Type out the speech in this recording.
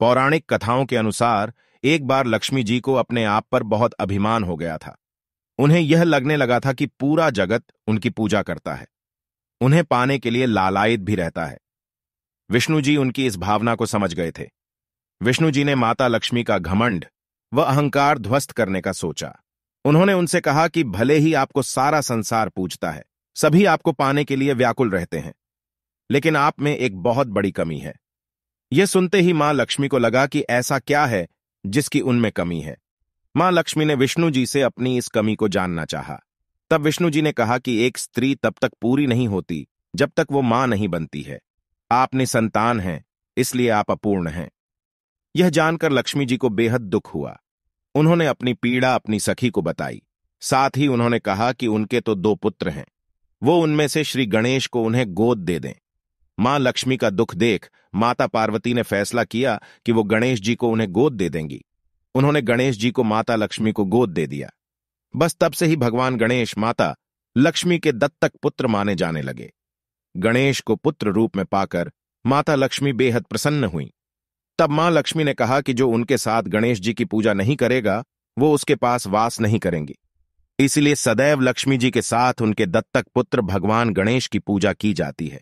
पौराणिक कथाओं के अनुसार एक बार लक्ष्मी जी को अपने आप पर बहुत अभिमान हो गया था उन्हें यह लगने लगा था कि पूरा जगत उनकी पूजा करता है उन्हें पाने के लिए लालायित भी रहता है विष्णु जी उनकी इस भावना को समझ गए थे विष्णु जी ने माता लक्ष्मी का घमंड व अहंकार ध्वस्त करने का सोचा उन्होंने उनसे कहा कि भले ही आपको सारा संसार पूजता है सभी आपको पाने के लिए व्याकुल रहते हैं लेकिन आप में एक बहुत बड़ी कमी है यह सुनते ही मां लक्ष्मी को लगा कि ऐसा क्या है जिसकी उनमें कमी है मां लक्ष्मी ने विष्णु जी से अपनी इस कमी को जानना चाहा। तब विष्णु जी ने कहा कि एक स्त्री तब तक पूरी नहीं होती जब तक वो मां नहीं बनती है आप निसंतान हैं इसलिए आप अपूर्ण हैं यह जानकर लक्ष्मी जी को बेहद दुख हुआ उन्होंने अपनी पीड़ा अपनी सखी को बताई साथ ही उन्होंने कहा कि उनके तो दो पुत्र हैं वो उनमें से श्री गणेश को उन्हें गोद दे दें मां लक्ष्मी का दुख देख माता पार्वती ने फैसला किया कि वो गणेश जी को उन्हें गोद दे देंगी उन्होंने गणेश जी को माता लक्ष्मी को गोद दे दिया बस तब से ही भगवान गणेश माता लक्ष्मी के दत्तक पुत्र माने जाने लगे गणेश को पुत्र रूप में पाकर माता लक्ष्मी बेहद प्रसन्न हुई तब मां लक्ष्मी ने कहा कि जो उनके साथ गणेश जी की पूजा नहीं करेगा वो उसके पास वास नहीं करेंगी इसलिए सदैव लक्ष्मी जी के साथ उनके दत्तक पुत्र भगवान गणेश की पूजा की जाती है